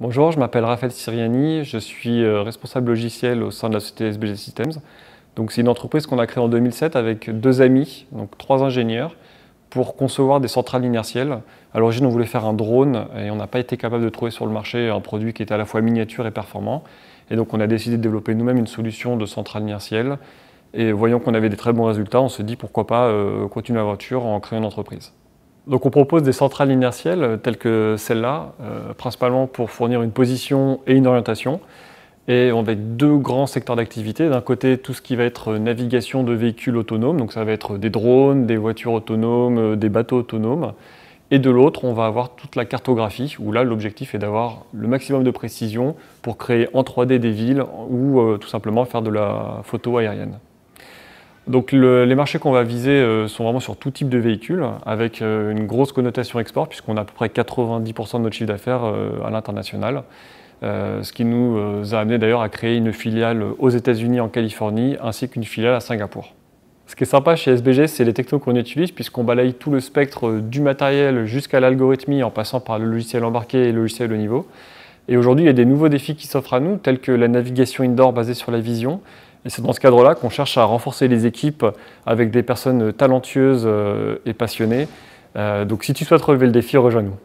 Bonjour, je m'appelle Raphaël Siriani, je suis euh, responsable logiciel au sein de la société SBG Systems. Donc c'est une entreprise qu'on a créée en 2007 avec deux amis, donc trois ingénieurs, pour concevoir des centrales inertielles. À l'origine, on voulait faire un drone et on n'a pas été capable de trouver sur le marché un produit qui était à la fois miniature et performant. Et donc on a décidé de développer nous-mêmes une solution de centrale inertielle. Et voyant qu'on avait des très bons résultats, on se dit pourquoi pas euh, continuer la voiture en créant une entreprise. Donc on propose des centrales inertielles euh, telles que celle-là, euh, principalement pour fournir une position et une orientation. Et on a deux grands secteurs d'activité. D'un côté, tout ce qui va être euh, navigation de véhicules autonomes, donc ça va être des drones, des voitures autonomes, des bateaux autonomes. Et de l'autre, on va avoir toute la cartographie, où là, l'objectif est d'avoir le maximum de précision pour créer en 3D des villes ou tout simplement faire de la photo aérienne. Donc les marchés qu'on va viser euh, sont vraiment sur tout type de véhicules, avec euh, une grosse connotation export, puisqu'on a à peu près 90% de notre chiffre d'affaires euh, à l'international. ce qui nous a amené d'ailleurs à créer une filiale aux États-Unis, en Californie, ainsi qu'une filiale à Singapour. Ce qui est sympa chez SBG, c'est les technos qu'on utilise, puisqu'on balaye tout le spectre du matériel jusqu'à l'algorithmie, en passant par le logiciel embarqué et le logiciel au niveau. Et aujourd'hui, il y a des nouveaux défis qui s'offrent à nous, tels que la navigation indoor basée sur la vision, et c'est dans ce cadre-là qu'on cherche à renforcer les équipes avec des personnes talentueuses euh, et passionnées. Euh, donc si tu souhaites relever le défi, rejoins-nous.